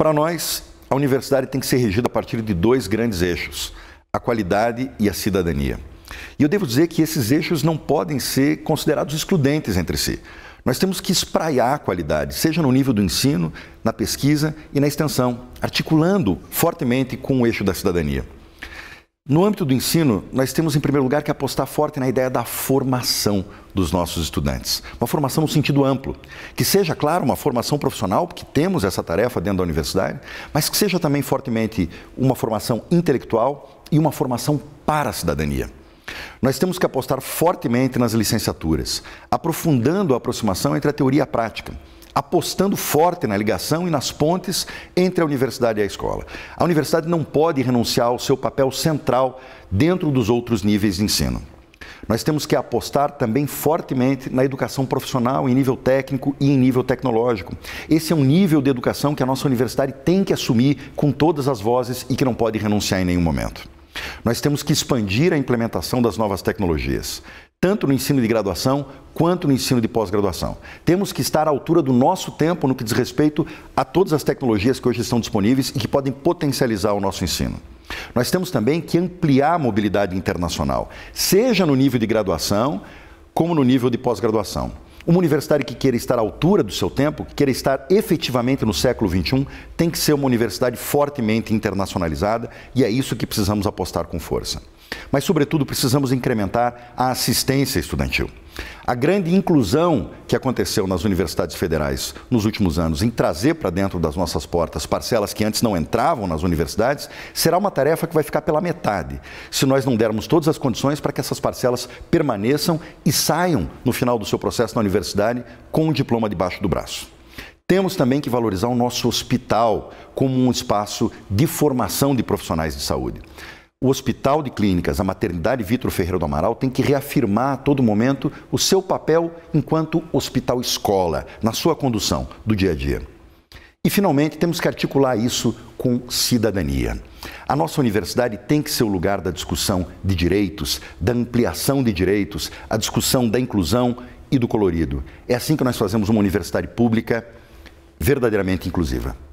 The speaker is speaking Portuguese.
Para nós, a universidade tem que ser regida a partir de dois grandes eixos: a qualidade e a cidadania. E eu devo dizer que esses eixos não podem ser considerados excludentes entre si. Nós temos que espraiar a qualidade, seja no nível do ensino, na pesquisa e na extensão, articulando fortemente com o eixo da cidadania. No âmbito do ensino, nós temos em primeiro lugar que apostar forte na ideia da formação dos nossos estudantes. Uma formação no sentido amplo, que seja, claro, uma formação profissional, porque temos essa tarefa dentro da universidade, mas que seja também fortemente uma formação intelectual e uma formação para a cidadania. Nós temos que apostar fortemente nas licenciaturas, aprofundando a aproximação entre a teoria e a prática apostando forte na ligação e nas pontes entre a universidade e a escola. A universidade não pode renunciar ao seu papel central dentro dos outros níveis de ensino. Nós temos que apostar também fortemente na educação profissional em nível técnico e em nível tecnológico. Esse é um nível de educação que a nossa universidade tem que assumir com todas as vozes e que não pode renunciar em nenhum momento. Nós temos que expandir a implementação das novas tecnologias, tanto no ensino de graduação quanto no ensino de pós-graduação. Temos que estar à altura do nosso tempo no que diz respeito a todas as tecnologias que hoje estão disponíveis e que podem potencializar o nosso ensino. Nós temos também que ampliar a mobilidade internacional, seja no nível de graduação, como no nível de pós-graduação. Uma universidade que queira estar à altura do seu tempo, que queira estar efetivamente no século XXI, tem que ser uma universidade fortemente internacionalizada e é isso que precisamos apostar com força. Mas, sobretudo, precisamos incrementar a assistência estudantil. A grande inclusão que aconteceu nas universidades federais nos últimos anos em trazer para dentro das nossas portas parcelas que antes não entravam nas universidades será uma tarefa que vai ficar pela metade se nós não dermos todas as condições para que essas parcelas permaneçam e saiam no final do seu processo na universidade com um diploma debaixo do braço. Temos também que valorizar o nosso hospital como um espaço de formação de profissionais de saúde o Hospital de Clínicas, a Maternidade Vitor Ferreira do Amaral, tem que reafirmar a todo momento o seu papel enquanto hospital escola, na sua condução do dia a dia. E, finalmente, temos que articular isso com cidadania. A nossa universidade tem que ser o lugar da discussão de direitos, da ampliação de direitos, a discussão da inclusão e do colorido. É assim que nós fazemos uma universidade pública verdadeiramente inclusiva.